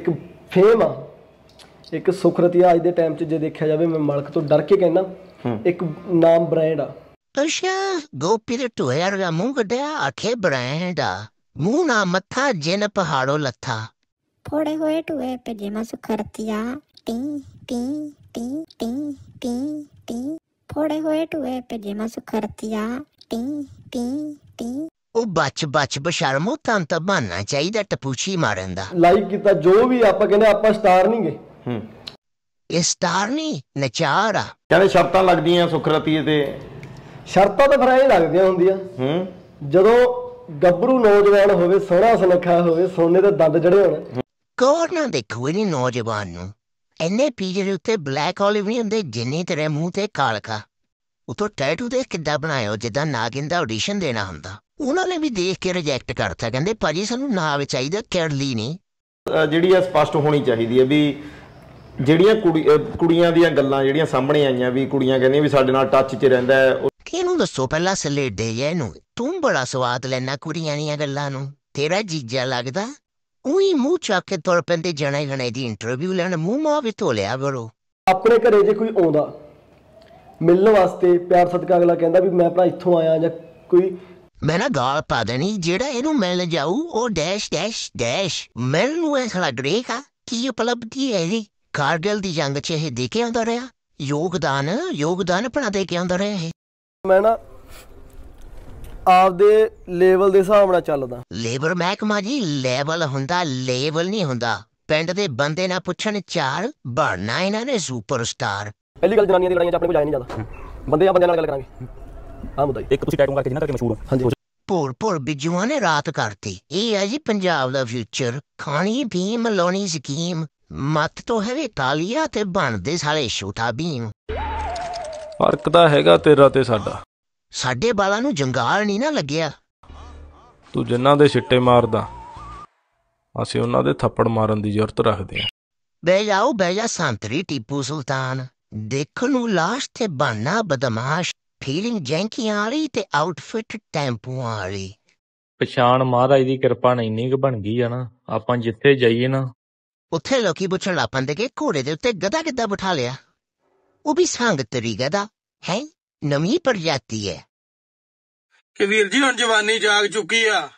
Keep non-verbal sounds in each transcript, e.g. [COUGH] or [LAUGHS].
ਇੱਕ ਫੇਮ ਆ ਇੱਕ ਸੁਖਰਤੀਆ ਅੱਜ ਦੇ ਟਾਈਮ 'ਚ ਜੇ ਦੇਖਿਆ ਜਾਵੇ ਮੈਂ ਮਲਕ ਤੋਂ ਡਰ ਕੇ ਕਹਿੰਦਾ ਇੱਕ ਨਾਮ ਬ੍ਰਾਂਡ ਆ ਅਸ਼ਾ ਗੋਪੀ ਦੇ ਯਾਰ ਦਾ ਮੂੰਹ ਗੱਡਿਆ ਅਖੇ ਬ੍ਰਾਂਡ ਆ ਮੂੰਹ ਨਾ ਮੱਥਾ ਜਿਨ ਪਹਾੜੋ ਲੱਥਾ ਫੋੜੇ ਹੋਏ ਟੂਏ ਤੇ ਮਾ ਮੈਂ ਸੁਖਰਤੀਆ ਟੀ ਟੀ ਟੀ ਟੀ ਟੀ ਟੀ ਫੋੜੇ ਹੋਏ ਟੂਏ ਤੇ ਮਾ ਮੈਂ ਸੁਖਰਤੀਆ ਟੀ ਟੀ ਟੀ ਉਹ ਬੱਚ ਬੱਚ ਬਸ਼ਰਮੋ ਤਾਂ ਤਾਂ ਬੰਨਣਾ ਚਾਹੀਦਾ ਟਪੂਚੀ ਮਾਰਨ ਦਾ ਲਾਈਕ ਕੀਤਾ ਜੋ ਵੀ ਆਪਾਂ ਕਹਿੰਦੇ ਆਪਾਂ ਸਟਾਰ ਨਹੀਂਗੇ ਹੂੰ ਇਹ ਸਟਾਰ ਨਹੀਂ ਨਚਾਰਾ ਆ ਕਹਿੰਦੇ ਸ਼ਰਤਾਂ ਲੱਗਦੀਆਂ ਸੁਖਰਤੀ ਤੇ ਸ਼ਰਤਾਂ ਤਾਂ ਫਿਰ ਇਹ ਲੱਗਦੀਆਂ ਹੁੰਦੀਆਂ ਹੂੰ ਜਦੋਂ ਗੱਭਰੂ ਨੌਜਵਾਨ ਹੋਵੇ ਸੋਹਣਾ ਸੁਨੱਖਾ ਹੋਵੇ ਸੋਨੇ ਦੇ ਦੰਦ ਜੜੇ ਹੋਣ ਕੋਰ ਨਾ ਦੇਖੂ ਇਹ ਨੌਜਵਾਨ ਨੂੰ ਐਨੇ ਪੀਜੇ ਦੇ ਉੱਤੇ ਬਲੈਕ ਆਲਿਵ ਨਹੀਂ ਹੁੰਦੇ ਜਿੰਨੇ ਤੇਰੇ ਮੂੰਹ ਤੇ ਕਾਲਕਾ ਉਤੋਂ ਟੈਟੂ ਦੇ ਕਿੱਦਾਂ ਬਣਾਇਓ ਜਿੱਦਾਂ ਨਾਗਿੰਦਾ ਆਡੀਸ਼ਨ ਦੇਣਾ ਹੁੰਦਾ ਉਹਨਾਂ ਨੇ ਵੀ ਦੇਖ ਕੇ ਰਿਜੈਕਟ ਕਰਤਾ ਕਹਿੰਦੇ ਭਾਜੀ ਸਾਨੂੰ ਵਿੱਚ ਚਾਹੀਦਾ ਕੈਰਲੀ ਨਹੀਂ ਜਿਹੜੀ ਆ ਸਪਸ਼ਟ ਹੋਣੀ ਚਾਹੀਦੀ ਹੈ ਵੀ ਜਿਹੜੀਆਂ ਕੁੜੀਆਂ ਦੀਆਂ ਗੱਲਾਂ ਜਿਹੜੀਆਂ ਸਾਹਮਣੇ ਆਈਆਂ ਵੀ ਕੁੜੀਆਂ ਕਹਿੰਦੀਆਂ ਵੀ ਸਾਡੇ ਨਾਲ ਟੱਚ 'ਚ ਰਹਿੰਦਾ ਕਿਹਨੂੰ ਦੱਸੋ ਪਹਿਲਾਂ ਸਲੇਡੇ ਜੇ ਨੂੰ ਤੂੰ ਬੜਾ ਸਵਾਦ ਲੈਣਾ ਕੁੜੀਆਂ ਦੀਆਂ ਗੱਲਾਂ ਨੂੰ ਤੇਰਾ ਜੀਜਾ ਲੱਗਦਾ ਉਹੀ ਮੂੰਹ ਚੱਕ ਕੇ ਤੁਰ ਪੈਂਦੇ ਜਣਾ ਜਣਾ ਦੀ ਇੰਟਰਵਿਊ ਲੈਣ ਮੂੰਹ ਮਾ ਵੀ ਧੋ ਬਰੋ ਆਪਣੇ ਘਰੇ ਜੇ ਕੋਈ ਆਉਂਦਾ ਮਿਲਣ ਵਾਸਤੇ ਪਿਆਰ ਸਦਕਾ ਅਗਲਾ ਕਹਿੰਦਾ ਵੀ ਮੈਂ ਭਰਾ ਇੱਥੋਂ ਆਇਆ ਜਾਂ ਕੋਈ ਮੈਂ ਨਾ ਗਾਲ ਪਾ ਦੇਣੀ ਜਿਹੜਾ ਇਹਨੂੰ ਮਿਲ ਜਾਊ ਉਹ ਡੈਸ਼ ਡੈਸ਼ ਡੈਸ਼ ਮੈਨੂੰ ਨੂੰ ਇਹ ਖੜਾ ਡਰੇਗਾ ਕੀ ਉਪਲਬਧੀ ਹੈ ਜੀ ਕਾਰਗਲ ਦੀ ਜੰਗ 'ਚ ਇਹ ਦੇ ਕੇ ਆਉਂਦਾ ਰਿਹਾ ਯੋਗਦਾਨ ਯੋਗਦਾਨ ਬਣਾ ਦੇ ਕੇ ਆਉਂਦਾ ਰਿਹਾ ਇਹ ਮੈਂ ਨਾ ਆਪਦੇ ਲੈਵਲ ਦੇ ਹਿਸਾਬ ਨਾਲ ਚੱਲਦਾ ਲੇਬਰ ਮਹਿਕਮਾ ਜੀ ਲੈਵਲ ਹੁੰਦਾ ਲੇਵਲ ਨਹੀਂ ਹੁੰਦਾ ਪਿੰਡ ਦੇ ਬੰਦੇ ਨਾ ਪੁੱਛਣ ਚਾਰ ਬਣਨਾ ਇਹਨਾਂ ਨੇ ਸੁਪਰਸਟਾਰ ਪਹਿਲੀ ਗੱਲ ਜਨਾਨੀਆਂ ਦੀ ਲੜਾਈਆਂ 'ਚ ਆਪਣੇ ਕੋਲ ਜਾਇ ਨਹੀਂ ਜਾਂਦਾ ਬੰਦੇ ਆ ਬੰਦਿਆਂ ਨਾਲ ਗੱਲ ਕਰਾਂਗੇ ਆ ਮੁੱਦਾ ਇੱਕ ਤੁਸੀਂ ਟੈਟੂ ਕਰਕੇ ਜਿੰਨਾ ਕਰਕੇ ਮਸ਼ਹੂਰ ਹੋ ਭੋਰ ਭੋਰ ਬਿਜੂਆਂ ਨੇ ਰਾਤ ਕਰਤੀ ਇਹ ਹੈ ਜੀ ਪੰਜਾਬ ਦਾ ਫਿਊਚਰ ਖਾਣੀ ਭੀਮ ਲੋਣੀ ਸਕੀਮ ਮੱਤ ਤੋਂ ਹੈ ਵੀ ਤਾਲੀਆ ਤੇ ਬਣਦੇ ਸਾਲੇ ਛੋਟਾ ਭੀਮ ਫਰਕ ਤਾਂ ਹੈਗਾ ਤੇਰਾ ਤੇ ਸਾਡਾ ਸਾਡੇ ਬਾਲਾਂ ਨੂੰ ਜੰਗਾਲ ਨਹੀਂ ਨਾ ਲੱਗਿਆ ਤੂੰ ਜਿਨ੍ਹਾਂ ਦੇ ਛਿੱਟੇ ਮਾਰਦਾ ਅਸੀਂ ਉਹਨਾਂ ਦੇ ਥੱਪੜ ਮਾਰਨ ਦੀ ਜ਼ਰੂਰਤ ਰੱਖਦੇ ਹਾਂ ਬਹਿ ਜਾਓ ਬਹਿ ਜਾ ਸੰਤਰੀ ਟੀਪੂ ਸੁਲਤਾਨ ਦੇਖਣ ਨੂੰ ਲਾਸ਼ ਤੇ ਬਾਨਾ ਬਦਮਾਸ਼ ਫੀਲਿੰਗ ਜੈਂਕੀ ਵਾਲੀ ਤੇ ਆਊਟਫਿਟ ਟੈਂਪੋ ਵਾਲੀ ਪਛਾਣ ਮਹਾਰਾਜ ਦੀ ਕਿਰਪਾ ਨਾਲ ਇੰਨੀ ਕੁ ਬਣ ਗਈ ਆ ਨਾ ਆਪਾਂ ਜਿੱਥੇ ਜਾਈਏ ਨਾ ਉੱਥੇ ਲੋਕੀ ਪੁੱਛਣ ਲੱਗ ਦੇ ਕਿ ਘੋੜੇ ਦੇ ਉੱਤੇ ਗਧਾ ਕਿੱਦਾਂ ਬਿਠਾ ਲਿਆ ਉਹ ਵੀ ਸੰਗ ਤਰੀ ਦਾ ਹੈ ਨਵੀਂ ਪ੍ਰਜਾਤੀ ਹੈ ਕਿ ਵੀਰ ਜੀ ਹੁਣ ਜਵਾਨੀ ਜਾਗ ਚੁੱਕੀ ਆ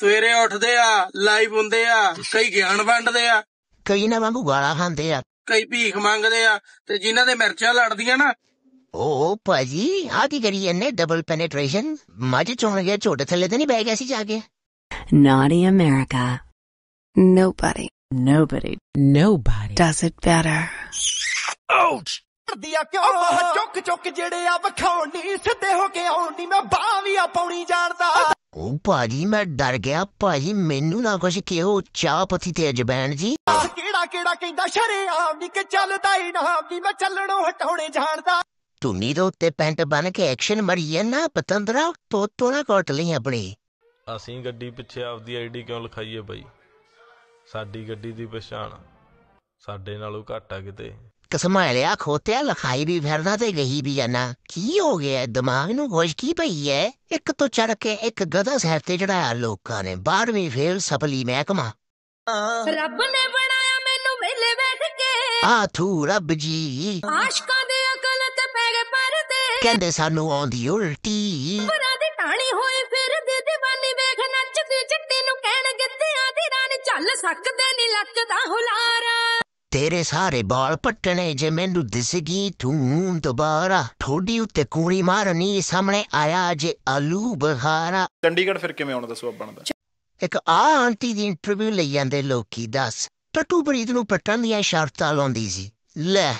ਸਵੇਰੇ ਉੱਠਦੇ ਆ ਲਾਈਵ ਹੁੰਦੇ ਆ ਕਈ ਗਿਆਨ ਵੰਡਦੇ ਆ ਕਈ ਨਾ ਵਾਂਗੂ ਗਾਲਾਂ ਖਾਂਦੇ ਆ ਕਈ ਭੀਖ ਮੰਗਦੇ ਆ ਤੇ ਜਿਨ੍ਹਾਂ ਦੇ ਮਿਰਚਾਂ ਲੜਦੀਆਂ ਨਾ ओ पाजी आती करिए ने डबल पेनेट्रेशन माझे चोण गया छोटे थले तनी बैग ऐसी जाके Naughty America. Nobody, Nobody, nobody. does it better. ਆਊਚ ਦਿਆ ਕਿਉਂ ਬਾਹ ਚੁੱਕ ਚੁੱਕ ਜਿਹੜੇ ਆ ਵਿਖਾਉਣੀ ਸਿੱਧੇ ਹੋ ਕੇ ਆਉਣੀ ਮੈਂ ਬਾਹ ਵੀ ਆ ਪਾਉਣੀ ਜਾਣਦਾ ओ पाजी मैं डर गया पाजी मेनू ना कुछ कहो चाह पत्ती ते अजबैन जी ਕਿਹੜਾ ਕਿਹੜਾ ਕਹਿੰਦਾ ਸ਼ਰੇਆਮ ਨਹੀਂ ਕਿ ਚੱਲਦਾ ਇਨਾਮ ਨਹੀਂ ਮੈਂ ਚੱਲਣੋਂ ਹਟਾਉਣੇ ਜਾਣਦਾ ਧੁੰਨੀ ਦੇ ਉੱਤੇ ਪੈਂਟ ਬਨ ਕੇ ਐਕਸ਼ਨ ਮਰੀਏ ਨਾ ਪਤੰਦਰਾ ਤੋ ਤੋਣਾ ਕੋਟ ਲਈ ਆਪਣੀ ਅਸੀਂ ਗੱਡੀ ਪਿੱਛੇ ਆਪਦੀ ਆਈਡੀ ਕਿਉਂ ਲਿਖਾਈਏ ਬਾਈ ਸਾਡੀ ਗੱਡੀ ਦੀ ਪਛਾਣ ਸਾਡੇ ਨਾਲੋਂ ਘੱਟ ਆ ਕਿਤੇ ਕਸਮਾਂ ਲਿਆ ਖੋਤਿਆ ਲਖਾਈ ਵੀ ਫਿਰਦਾ ਤੇ ਗਹੀ ਵੀ ਨਾ ਕੀ ਹੋ ਗਿਆ ਦਿਮਾਗ ਨੂੰ ਹੋਸ਼ ਕੀ ਪਈ ਹੈ ਇੱਕ ਤੋਂ ਚੜ ਕੇ ਇੱਕ ਗਦਾ ਸਹਿਰ ਤੇ ਚੜਾਇਆ ਲੋਕਾਂ ਨੇ 12ਵੀਂ ਫੇਲ ਸਫਲੀ ਮਹਿਕਮਾ ਰੱਬ ਨੇ ਬਣਾਇਆ ਮੈਨੂੰ ਮੇਲੇ ਬੈਠ ਕੇ ਆ ਤੂੰ ਰੱਬ ਜੀ ਆਸ਼ਕ ਕਹਿੰਦੇ ਸਾਨੂੰ ਆਉਂਦੀ ਉਲਟੀ ਪਰਾਂ ਦੇ ਟਾਣੇ ਹੋਏ ਫਿਰ ਦੇ دیਵਾਨੇ ਵੇਖ ਨੱਚਦੀ ਚਿੱਟੀ ਨੂੰ ਕਹਿਣ ਗਿੱਧਿਆਂ ਦੀ ਰਾਨ ਚੱਲ ਸਕਦੇ ਨਹੀਂ ਲੱਗਦਾ ਹੁਲਾਰਾ ਤੇਰੇ ਸਾਰੇ ਬਾਲ ਪੱਟਣੇ ਜੇ ਮੈਨੂੰ ਦਿਸਗੀ ਤੂੰ ਦੁਬਾਰਾ ਥੋੜੀ ਉੱਤੇ ਕੂੜੀ ਮਾਰਨੀ ਸਾਹਮਣੇ ਆਇਆ ਜੇ ਆਲੂ ਬਖਾਰਾ ਚੰਡੀਗੜ੍ਹ ਫਿਰ ਕਿਵੇਂ ਆਉਣਾ ਦੱਸੋ ਅੱਬਣ ਇੱਕ ਆ ਆਂਟੀ ਦੀ ਇੰਟਰਵਿਊ ਲਈ ਜਾਂਦੇ ਲੋਕੀ ਦੱਸ ਟੱਟੂ ਬਰੀਦ ਨੂੰ ਪੱਟਣ ਦੀਆਂ ਸ਼ਰਤਾਂ ਲਾਉਂਦੀ ਸੀ ਲੈ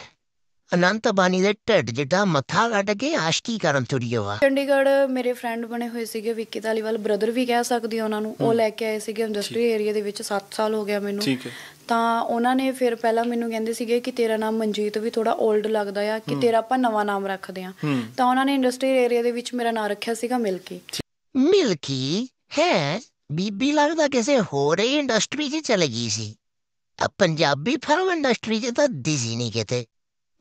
ਅਨੰਤ ਬਾਣੀ ਦੇ ਢੱਡ ਜਿੱਦਾ ਮੱਥਾ ਘਟ ਕੇ ਆਸ਼ਕੀ ਕਰਨ ਤੁਰੀ ਹੋਆ ਚੰਡੀਗੜ੍ਹ ਮੇਰੇ ਫਰੈਂਡ ਬਣੇ ਹੋਏ ਸੀਗੇ ਵਿੱਕੀ ਧਾਲੀਵਾਲ ਬ੍ਰਦਰ ਵੀ ਕਹਿ ਸਕਦੀ ਉਹਨਾਂ ਨੂੰ ਉਹ ਲੈ ਕੇ ਆਏ ਸੀਗੇ ਇੰਡਸਟਰੀ ਏਰੀਆ ਦੇ ਵਿੱਚ 7 ਸਾਲ ਹੋ ਗਿਆ ਮੈਨੂੰ ਠੀਕ ਹੈ ਤਾਂ ਉਹਨਾਂ ਨੇ ਫਿਰ ਪਹਿਲਾਂ ਮੈਨੂੰ ਕਹਿੰਦੇ ਸੀਗੇ ਕਿ ਤੇਰਾ ਨਾਮ ਮਨਜੀਤ ਵੀ ਥੋੜਾ 올ਡ ਲੱਗਦਾ ਆ ਕਿ ਤੇਰਾ ਆਪਾਂ ਨਵਾਂ ਨਾਮ ਰੱਖਦੇ ਆ ਤਾਂ ਉਹਨਾਂ ਨੇ ਇੰਡਸਟਰੀ ਏਰੀਆ ਦੇ ਵਿੱਚ ਮੇਰਾ ਨਾਮ ਰੱਖਿਆ ਸੀਗਾ ਮਿਲਕੀ ਮਿਲਕੀ ਹੈ ਬੀਬੀ ਲੱਗਦਾ ਕਿਸੇ ਹੋਰ ਇੰਡਸਟਰੀ 'ਚ ਚਲੇ ਗਈ ਸੀ ਪੰਜਾਬੀ ਫਿਲਮ ਇੰਡਸਟਰੀ 'ਚ ਤਾਂ ਦਿਸੀ ਨਹੀਂ ਕਿਤੇ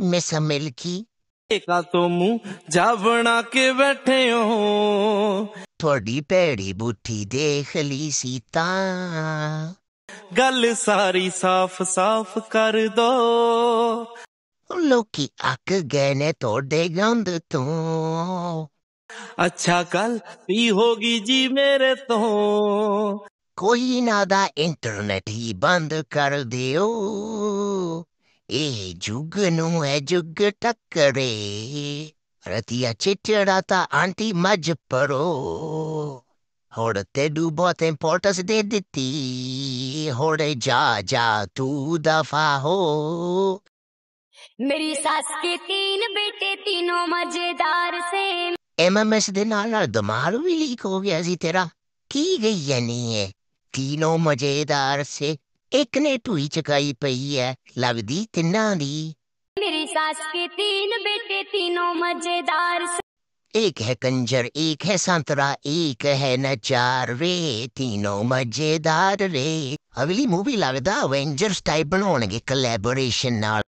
ਮਿਸ ਮਿਲਕੀ ਇਕਾ ਤੋਂ ਮੂੰ ਜਾਵਣਾ ਕੇ ਬੈਠੇ ਹੋ ਤੁਹਾਡੀ ਪੈੜੀ ਬੁੱਠੀ ਦੇਖ ਲਈ ਸੀ ਤਾਂ ਗੱਲ ਸਾਰੀ ਸਾਫ਼ ਸਾਫ਼ ਕਰ ਦੋ ਲੋਕੀ ਅੱਕ ਗਏ ਨੇ ਤੁਹਾਡੇ ਗੰਦ ਤੋਂ ਅੱਛਾ ਕੱਲ ਵੀ ਹੋਗੀ ਜੀ ਮੇਰੇ ਤੋਂ ਕੋਈ ਨਾ ਦਾ ਇੰਟਰਨੈਟ ਹੀ ਬੰਦ ਕਰ ਦਿਓ ਇਹ ਜੁਗ ਨੂੰ ਹੈ ਜੁਗ ਟੱਕਰੇ ਰਤੀਆ ਚਿੱਟੜਾ ਤਾਂ ਆਂਟੀ ਮੱਝ ਪਰੋ ਹੋੜ ਤੈਨੂੰ ਬਹੁਤ ਇੰਪੋਰਟੈਂਸ ਦੇ ਦਿੱਤੀ ਹੋੜੇ ਜਾ ਜਾ ਤੂੰ ਦਫਾ ਹੋ ਮੇਰੀ ਸੱਸ ਕੇ ਤਿੰਨ ਬੇਟੇ ਤਿੰਨੋਂ ਮਜ਼ੇਦਾਰ ਸੇ ਐਮਐਮਐਸ ਦੇ ਨਾਲ ਨਾਲ ਦਿਮਾਗ ਵੀ ਲੀਕ ਹੋ ਗਿਆ ਸੀ ਤੇਰਾ ਕੀ ਗਈ ਨਹੀਂ ਹੈ ਤਿੰਨੋਂ ਮਜ਼ੇਦਾਰ ਸੇ ਇੱਕ ਨੇ ਢੂਈ ਚਕਾਈ ਪਈ ਐ ਲੱਗਦੀ ਤਿੰਨਾਂ ਦੀ ਮੇਰੀ ਸਾਸ ਕੇ ਤਿੰਨ ਬੇਟੇ ਤਿੰਨੋਂ ਮਜ਼ੇਦਾਰ ਇੱਕ ਹੈ ਕੰਜਰ ਇੱਕ ਹੈ ਸੰਤਰਾ ਇੱਕ ਹੈ ਨਚਾਰ ਵੇ ਤਿੰਨੋਂ ਮਜ਼ੇਦਾਰ ਰੇ ਅਗਲੀ ਮੂਵੀ ਲੱਗਦਾ ਅਵੈਂਜਰਸ ਟਾਈਪ ਬਣਾਉਣਗੇ ਕੋਲੈਬੋਰੇਸ਼ਨ ਨਾਲ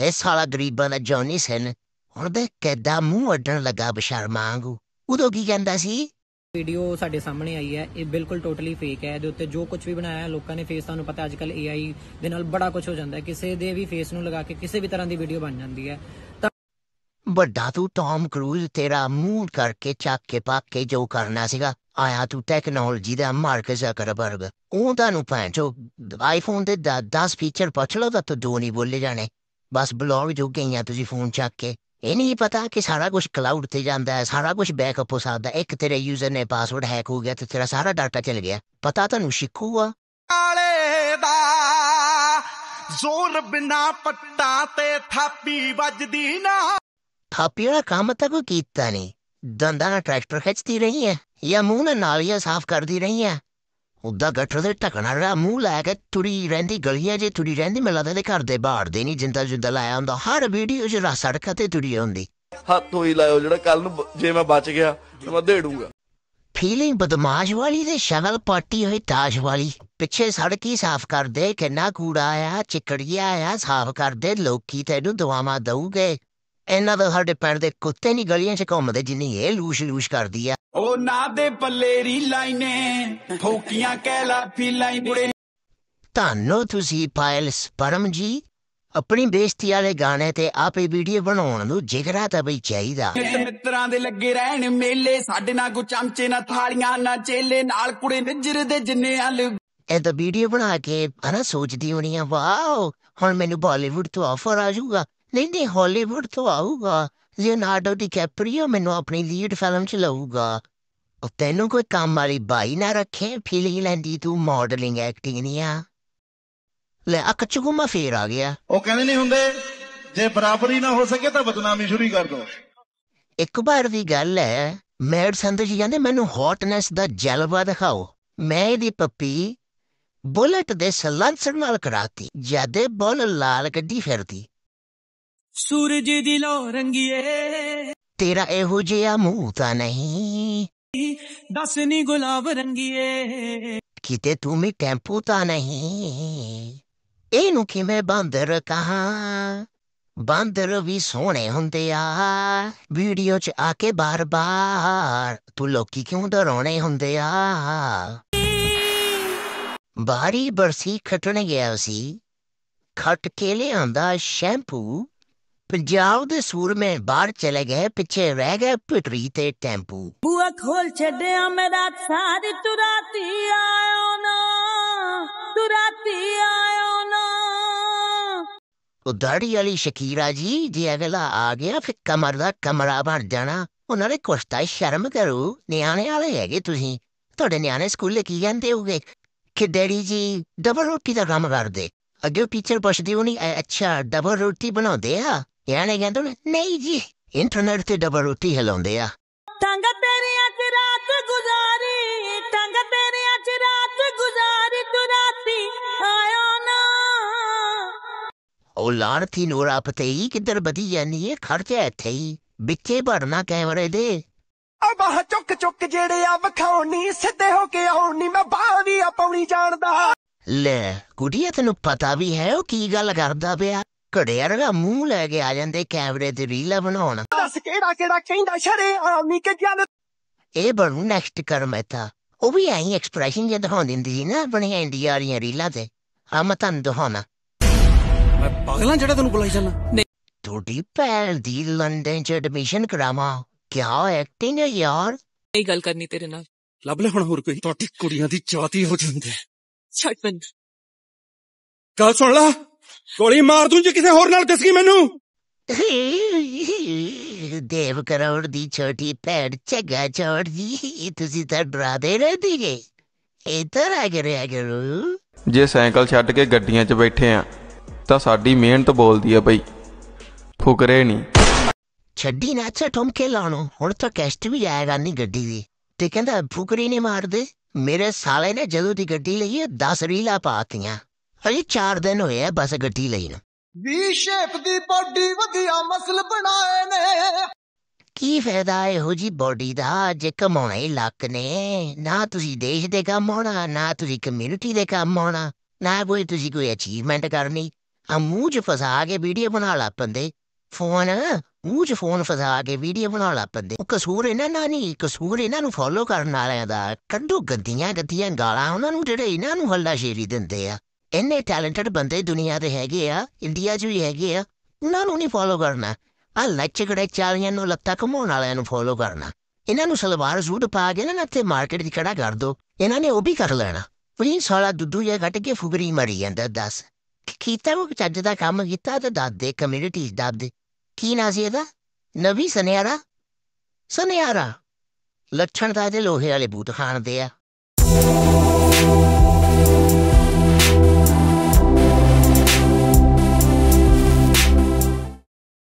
ਹੈ ਸਾਲਾ ਗਰੀਬਾਂ ਦਾ ਜੋਨੀ ਸੈਨ ਹੁਣ ਦੇ ਕਿੱਦਾਂ ਮੂੰਹ ਅੱਡਣ ਲੱਗਾ ਬਸ਼ਰਮਾਂਗੂ ਉਦੋਂ ਕੀ ਕਹਿੰਦਾ ਸੀ ਵੀਡੀਓ ਸਾਡੇ ਸਾਹਮਣੇ ਆਈ ਹੈ ਇਹ ਬਿਲਕੁਲ ਟੋਟਲੀ ਫੇਕ ਹੈ ਇਹਦੇ ਉੱਤੇ ਜੋ ਕੁਝ ਵੀ ਬਣਾਇਆ ਲੋਕਾਂ ਨੇ ਫੇਸ ਤੁਹਾਨੂੰ ਪਤਾ ਅੱਜਕੱਲ ਏਆਈ ਦੇ ਨਾਲ ਬੜਾ ਕੁਝ ਹੋ ਜਾਂਦਾ ਹੈ ਕਿਸੇ ਦੇ ਵੀ ਫੇਸ ਨੂੰ ਲਗਾ ਕੇ ਕਿਸੇ ਵੀ ਤਰ੍ਹਾਂ ਦੀ ਵੀਡੀਓ ਬਣ ਜਾਂਦੀ ਹੈ ਤਾਂ ਵੱਡਾ ਤੂੰ ਟੌਮ ਕਰੂਜ਼ ਤੇਰਾ ਮੂਡ ਕਰਕੇ ਚੱਕ ਕੇ ਪੱਕ ਕੇ ਜੋ ਕਰਨਾ ਸੀਗਾ ਆਇਆ ਤੂੰ ਟੈਕਨੋਲੋਜੀ ਦਾ ਕਰ ਬਰਗ ਉਹ ਤੁਹਾਨੂੰ ਪਹੁੰਚੋ ਆਈਫੋਨ ਦੇ 10 ਫੀਚਰ ਪਛਲੋ ਤਾਂ ਤੂੰ ਦੋ ਨਹੀਂ ਬੋਲੇ ਜਾਣੇ ਬਸ ਬਲੌਗ ਜੋ ਗਈਆਂ ਤੁਸੀਂ ਫੋਨ ਚੱਕ ਕੇ ਇਹ ਨਹੀਂ ਪਤਾ ਕਿ ਸਾਰਾ ਕੁਝ ਕਲਾਉਡ ਤੇ ਜਾਂਦਾ ਹੈ ਸਾਰਾ ਕੁਝ ਬੈਕਅਪ ਹੋ ਸਕਦਾ ਇੱਕ ਤੇਰੇ ਯੂਜ਼ਰ ਨੇ ਪਾਸਵਰਡ ਹੈਕ ਹੋ ਗਿਆ ਤੇ ਤੇਰਾ ਸਾਰਾ ਡਾਟਾ ਚਲ ਗਿਆ ਪਤਾ ਤੁਹਾਨੂੰ ਸ਼ਿਕੂ ਆ ਆਲੇ ਦਾ ਜ਼ੋਰ ਬਿਨਾ ਪੱਟਾਂ ਤੇ ਥਾਪੀ ਵੱਜਦੀ ਨਾ ਥਾਪੀ ਵਾਲਾ ਕੰਮ ਤਾਂ ਕੋਈ ਕੀਤਾ ਨਹੀਂ ਦੰਦਾਂ ਨਾਲ ਟਰੈਕਟਰ ਖਿੱਚਦੀ ਰਹੀ ਹੈ ਜਾਂ ਮੂੰਹ ਨਾਲ ਨਾਲੀਆਂ ਸਾਫ਼ ਕਰਦੀ ਰਹੀ ਹੈ ਉਦਾ ਗੱਟਰ ਦੇ ਟਕਣਾ ਰਾ ਮੂੰਹ ਲੈ ਕੇ ਤੁਰੀ ਰਹਿੰਦੀ ਗਲੀਆਂ ਜੇ ਤੁਰੀ ਰਹਿੰਦੀ ਮੈਂ ਲੱਗਦਾ ਦੇ ਘਰ ਦੇ ਬਾਹਰ ਦੇ ਨਹੀਂ ਜਿੰਦਾ ਜਿੰਦਾ ਲਾਇਆ ਹੁੰਦਾ ਹਰ ਵੀਡੀਓ 'ਚ ਰਾ ਸੜਕ ਤੇ ਤੁਰੀ ਹੁੰਦੀ ਹੱਥ ਹੋਈ ਲਾਇਓ ਜਿਹੜਾ ਕੱਲ ਨੂੰ ਜੇ ਮੈਂ ਬਚ ਗਿਆ ਤੇ ਮੈਂ ਦੇੜੂਗਾ ਫੀਲਿੰਗ ਬਦਮਾਸ਼ ਵਾਲੀ ਦੇ ਸ਼ਗਲ ਪਾਟੀ ਹੋਈ ਤਾਸ਼ ਵਾਲੀ ਪਿੱਛੇ ਸੜਕੀ ਸਾਫ਼ ਕਰਦੇ ਕਿੰਨਾ ਕੂੜਾ ਆਇਆ ਚਿਕੜੀਆ ਆਇਆ ਸਾਫ਼ ਕਰਦੇ ਲੋਕੀ ਤੈਨੂੰ ਦੁਆਵਾਂ ਦਊਗੇ ਇਹਨਾਂ ਦਾ ਸਾਡੇ ਪਿੰਡ ਦੇ ਕੁੱਤੇ ਨਹੀਂ ਗਲੀਆਂ 'ਚ ਘੁੰਮਦੇ ਜਿੰਨੀ ਇਹ ਲੂਸ਼-ਲੂਸ਼ ਕਰਦੀ ਆ ਉਹ ਨਾ ਦੇ ਪੱਲੇ ਰੀ ਲਾਈਨੇ ਫੋਕੀਆਂ ਕਹਿ ਲਾ ਫੀ ਲਾਈ ਬੁੜੇ ਤੁਹਾਨੂੰ ਤੁਸੀਂ ਪਾਇਲਸ ਪਰਮ ਜੀ ਆਪਣੀ ਬੇਇੱਜ਼ਤੀ ਵਾਲੇ ਗਾਣੇ ਤੇ ਆਪੇ ਵੀਡੀਓ ਬਣਾਉਣ ਨੂੰ ਜਿਗਰਾ ਤਾਂ ਬਈ ਚਾਹੀਦਾ ਮਿੱਤਰਾਂ ਦੇ ਲੱਗੇ ਰਹਿਣ ਮੇਲੇ ਸਾਡੇ ਨਾਲ ਕੋ ਚਮਚੇ ਨਾ ਥਾਲੀਆਂ ਨਾ ਚੇਲੇ ਨਾਲ ਕੁੜੇ ਨਿੱਜਰ ਦੇ ਜਿੰਨੇ ਹਲ ਇਹ ਤਾਂ ਵੀਡੀਓ ਬਣਾ ਕੇ ਹਨਾ ਸੋਚਦੀ ਹੋਣੀ ਆ ਵਾਓ ਹੁਣ ਮੈਨੂੰ ਬਾਲੀਵੁੱਡ ਤੋਂ ਆਫਰ ਆ ਜਾਊਗਾ ਨਹੀਂ ਨਹੀਂ ਹਾਲੀਵੁੱਡ ਤੋਂ ਆਊਗਾ ਲਿਓਨਾਰਡੋ ਕੈਪਰੀਓ ਮੈਨੂੰ ਆਪਣੀ ਲੀਡ ਫਿਲਮ 'ਚ ਲਊਗਾ ਉਹ ਤੈਨੂੰ ਕੋਈ ਕੰਮ ਵਾਲੀ ਬਾਈ ਨਾ ਰੱਖੇ ਫੀਲਿੰਗ ਲੈਂਦੀ ਤੂੰ ਮਾਡਲਿੰਗ ਐਕਟਿੰਗ ਨਹੀਂ ਆ ਲੈ ਅਕ ਚੁਗਮਾ ਫੇਰ ਆ ਗਿਆ ਉਹ ਕਹਿੰਦੇ ਨਹੀਂ ਹੁੰਦੇ ਜੇ ਬਰਾਬਰੀ ਨਾ ਹੋ ਸਕੇ ਤਾਂ ਬਦਨਾਮੀ ਸ਼ੁਰੂ ਕਰ ਦੋ ਇੱਕ ਵਾਰ ਦੀ ਗੱਲ ਹੈ ਮੈਡ ਸੰਦੇ ਜੀ ਕਹਿੰਦੇ ਮੈਨੂੰ ਹੌਟਨੈਸ ਦਾ ਜਲਵਾ ਦਿਖਾਓ ਮੈਂ ਇਹਦੀ ਪੱਪੀ ਬੁਲਟ ਦੇ ਸਲੰਸਰ ਨਾਲ ਕਰਾਤੀ ਜਦੇ ਬੁਲ ਲਾਲ ਗੱਡੀ ਫਿਰਦੀ ਸੂਰਜ ਦੀ ਲੋ ਰੰਗੀਏ ਤੇਰਾ ਇਹੋ ਜਿਹਾ ਮੂੰਹ ਤਾਂ ਨਹੀਂ ਦੱਸ ਨੀ ਗੁਲਾਬ ਰੰਗੀਏ ਕਿਤੇ ਤੂੰ ਮੇ ਟੈਂਪੂ ਤਾਂ ਨਹੀਂ ਇਹਨੂੰ ਕਿਵੇਂ ਬਾਂਦਰ ਕਹਾ ਬਾਂਦਰ ਵੀ ਸੋਹਣੇ ਹੁੰਦੇ ਆ ਵੀਡੀਓ 'ਚ ਆ ਕੇ ਬਾਰ-ਬਾਰ ਤੂੰ ਲੋਕੀ ਕਿਉਂ ਡਰਾਉਣੇ ਹੁੰਦੇ ਆ ਬਾਰੀ ਬਰਸੀ ਖਟਣ ਗਿਆ ਸੀ ਖਟ ਕੇ ਲਿਆਂਦਾ ਸ਼ੈਂਪੂ ਪੰਜਾਬ ਦੇ ਸੂਰਮੇ ਬਾਹਰ ਚਲੇ ਗਏ ਪਿੱਛੇ ਰਹਿ ਗਏ ਪਟਰੀ ਤੇ ਟੈਂਪੂ ਬੂਆ ਖੋਲ ਛੱਡਿਆ ਮੇਰਾ ਸਾਰੀ ਤੁਰਾਤੀ ਆਇਓ ਨਾ ਤੁਰਾਤੀ ਆਇਓ ਨਾ ਉਹ ਦਾੜੀ ਵਾਲੀ ਸ਼ਕੀਰਾ ਜੀ ਜੇ ਅਗਲਾ ਆ ਗਿਆ ਫਿਰ ਕਮਰ ਦਾ ਕਮਰਾ ਭਰ ਜਾਣਾ ਉਹਨਾਂ ਨੇ ਕੁਛ ਤਾਂ ਸ਼ਰਮ ਕਰੋ ਨਿਆਣੇ ਵਾਲੇ ਹੈਗੇ ਤੁਸੀਂ ਤੁਹਾਡੇ ਨਿਆਣੇ ਸਕੂਲੇ ਕੀ ਜਾਂਦੇ ਹੋਗੇ ਕਿ ਡੈਡੀ ਜੀ ਡਬਲ ਰੋਟੀ ਦਾ ਕੰਮ ਕਰਦੇ ਅੱਗੇ ਟੀਚਰ ਪੁੱਛਦੀ ਹੋਣੀ ਅੱਛਾ ਡਬਲ ਰੋਟੀ ਬਣਾਉਂਦੇ ਆ ਨਿਆਣੇ ਕਹਿੰਦੇ ਨੇ ਨਹੀਂ ਜੀ ਇੰਟਰਨੈਟ ਤੇ ਡਬਲ ਰੋਟੀ ਹਿਲਾਉਂਦੇ ਆ ਟੰਗ ਤੇਰੀਆਂ ਚ ਰਾਤ ਗੁਜ਼ਾਰੀ ਟੰਗ ਤੇਰੀਆਂ ਚ ਰਾਤ ਗੁਜ਼ਾਰੀ ਤੂੰ ਰਾਤੀ ਆਇਓ ਨਾ ਉਹ ਲਾਰਤੀ ਨੂੰ ਰੱਬ ਹੀ ਕਿੱਧਰ ਵਧੀ ਜਾਨੀ ਏ ਖਰਚਾ ਇੱਥੇ ਹੀ ਵਿੱਚੇ ਭਰਨਾ ਕੈਮਰੇ ਦੇ ਆ ਬਾਹ ਚੁੱਕ ਚੁੱਕ ਜਿਹੜੇ ਆ ਵਿਖਾਉਣੀ ਸਿੱਧੇ ਹੋ ਕੇ ਆਉਣੀ ਮੈਂ ਬਾਹ ਵੀ ਆ ਪਾਉਣੀ ਜਾਣਦਾ ਲੈ ਕੁੜੀਏ ਤੈਨੂੰ ਪਤਾ ਵੀ ਹੈ ਉਹ ਕੀ ਗੱਲ ਕਰਦਾ ਪਿਆ ਘੜਿਆਰ ਰਗਾ ਮੂੰਹ ਲੈ ਕੇ ਆ ਜਾਂਦੇ ਕੈਮਰੇ ਤੇ ਰੀਲ ਬਣਾਉਣ ਦੱਸ ਕਿਹੜਾ ਕਿਹੜਾ ਕਹਿੰਦਾ ਸ਼ਰੇ ਆਮੀ ਕੇ ਜਾਨ ਇਹ ਬਣੂ ਨੈਕਸਟ ਮੈਂ ਤਾਂ ਉਹ ਵੀ ਐਂ ਐਕਸਪ੍ਰੈਸ਼ਨ ਜਿਹਾ ਦਿਖਾਉਂ ਦਿੰਦੀ ਸੀ ਨਾ ਆਪਣੀਆਂ ਇੰਡੀਆ ਵਾਲੀਆਂ ਰੀਲਾਂ ਤੇ ਆ ਮੈਂ ਤੁਹਾਨੂੰ ਦਿਖਾਉਣਾ ਮੈਂ ਪਗਲਾ ਜਿਹੜਾ ਤੈਨੂੰ ਬੁਲਾਈ ਜਾਣਾ ਤੁਹਾਡੀ ਪੈਰ ਦੀ ਲੰਡਨ ਚ ਐਡਮਿਸ਼ਨ ਕਰਾਵਾਂ ਕਿਆ ਐਕਟਿੰਗ ਹੈ ਯਾਰ ਇਹ ਗੱਲ ਕਰਨੀ ਤੇਰੇ ਨਾਲ ਲੱਭ ਲੈ ਹੁਣ ਹੋਰ ਕੋਈ ਤੁਹਾਡੀ ਕੁੜੀਆਂ ਦੀ ਚਾਤੀ ਹੋ ਜਾਂਦੀ ਹੈ ਛੱਡ ਬੰਦ ਕਾ ਸੁਣ ਲੈ ਗੋਲੀ ਮਾਰ ਦੂੰ ਜੇ ਕਿਸੇ ਹੋਰ ਨਾਲ ਦਿਸ ਗਈ ਮੈਨੂੰ [LAUGHS] ਦੇਵ ਕਰੌੜ ਦੀ ਛੋਟੀ ਪੈੜ ਚਗਾ ਛੋੜ ਜੀ ਤੁਸੀਂ ਤਾਂ ਦੇ ਰਹੇ ਦੀਗੇ ਇਧਰ ਆ ਕੇ ਰਿਆ ਕਰੋ ਜੇ ਸਾਈਕਲ ਛੱਡ ਕੇ ਗੱਡੀਆਂ 'ਚ ਬੈਠੇ ਆ ਤਾਂ ਸਾਡੀ ਮਿਹਨਤ ਬੋਲਦੀ ਆ ਭਾਈ ਫੁਕਰੇ ਨਹੀਂ ਛੱਡੀ ਨਾ ਅੱਛਾ ਠੁਮਕੇ ਲਾਣੋ ਹੁਣ ਤਾਂ ਕੈਸਟ ਵੀ ਜਾਏਗਾ ਨਹੀਂ ਗੱਡੀ ਦੀ ਤੇ ਕਹਿੰਦਾ ਫੁਕਰੀ ਨਹੀਂ ਮਾਰਦੇ ਮੇਰੇ ਸਾਲੇ ਨੇ ਜਦੋਂ ਦੀ ਗੱਡੀ ਲਈ 10 ਰੀਲਾ ਪਾਤੀਆਂ ਹਜੇ 4 ਦਿਨ ਹੋਏ ਆ ਬਸ ਗੱਡੀ ਲਈ ਨੂੰ ਵੀ ਸ਼ੇਪ ਦੀ ਬਾਡੀ ਵਧੀਆ ਮਸਲ ਬਣਾਏ ਨੇ ਕੀ ਫਾਇਦਾ ਹੋ ਜੀ ਬਾਡੀ ਦਾ ਜੇ ਕਮਾਉਣਾ ਹੀ ਲੱਕ ਨੇ ਨਾ ਤੁਸੀਂ ਦੇਸ਼ ਦੇ ਕੰਮ ਹੋਣਾ ਨਾ ਤੁਸੀਂ ਕਮਿਊਨਿਟੀ ਦੇ ਕੰਮ ਹੋਣਾ ਨਾ ਕੋਈ ਤੁਸੀਂ ਕੋਈ ਅਚੀਵਮੈਂਟ ਕਰਨੀ ਆ ਮੂੰਹ 'ਚ ਫਸਾ ਕੇ ਵੀਡੀਓ ਬਣਾ ਲਾ ਪੰਦੇ ਫੋਨ ਮੂੰਹ 'ਚ ਫੋਨ ਫਸਾ ਕੇ ਵੀਡੀਓ ਬਣਾ ਲਾ ਪੰਦੇ ਉਹ ਕਸੂਰ ਇਹਨਾਂ ਨਾ ਨਹੀਂ ਕਸੂਰ ਇਹਨਾਂ ਨੂੰ ਫੋਲੋ ਕਰਨ ਵਾਲਿਆਂ ਦਾ ਕੱਢੋ ਗੰਦੀਆਂ ਗੱਦੀਆਂ ਗਾਲਾਂ ਉਹਨਾਂ ਨੂੰ ਜਿਹੜੇ ਇਹਨਾਂ ਨੂੰ ਹੱਲਾ ਸ਼ੇਰੀ ਦਿੰਦੇ ਆ ਇੰਨੇ ਟੈਲੈਂਟਡ ਬੰਦੇ ਦੁਨੀਆ ਦੇ ਹੈਗੇ ਆ ਇੰਡੀਆ 'ਚ ਵੀ ਹੈਗੇ ਆ ਉਹਨਾਂ ਨੂੰ ਨਹੀਂ ਫੋਲੋ ਕਰਨਾ ਆ ਲੱਚਗੜੇ ਚਾਲੀਆਂ ਨੂੰ ਲੱਤਾ ਕਮਾਉਣ ਵਾਲਿਆਂ ਨੂੰ ਫੋਲੋ ਕਰਨਾ ਇਹਨਾਂ ਨੂੰ ਸਲਵਾਰ ਸੂਟ ਪਾ ਕੇ ਨਾ ਤੇ ਮਾਰਕੀਟ ਦੀ ਖੜਾ ਕਰ ਦੋ ਇਹਨਾਂ ਨੇ ਉਹ ਵੀ ਕਰ ਲੈਣਾ ਪ੍ਰਿੰਸ ਵਾਲਾ ਦੁੱਧੂ ਇਹ ਘਟ ਕੇ ਫੁਗਰੀ ਮਰੀ ਜਾਂਦਾ ਦੱਸ ਕੀਤਾ ਉਹ ਚੱਜ ਦਾ ਕੰਮ ਕੀਤਾ ਤਾਂ ਦੱਸ ਦੇ ਕਮਿਊਨਿਟੀ ਦੱਬ ਦੇ ਕੀ ਨਾਂ ਸੀ ਇਹਦਾ ਨਵੀ ਸਨਿਆਰਾ ਸਨਿਆਰਾ ਲੱਛਣ ਤਾਂ ਇਹਦੇ ਲੋਹੇ ਵਾਲੇ ਬੂਤ ਖਾਣਦੇ ਆ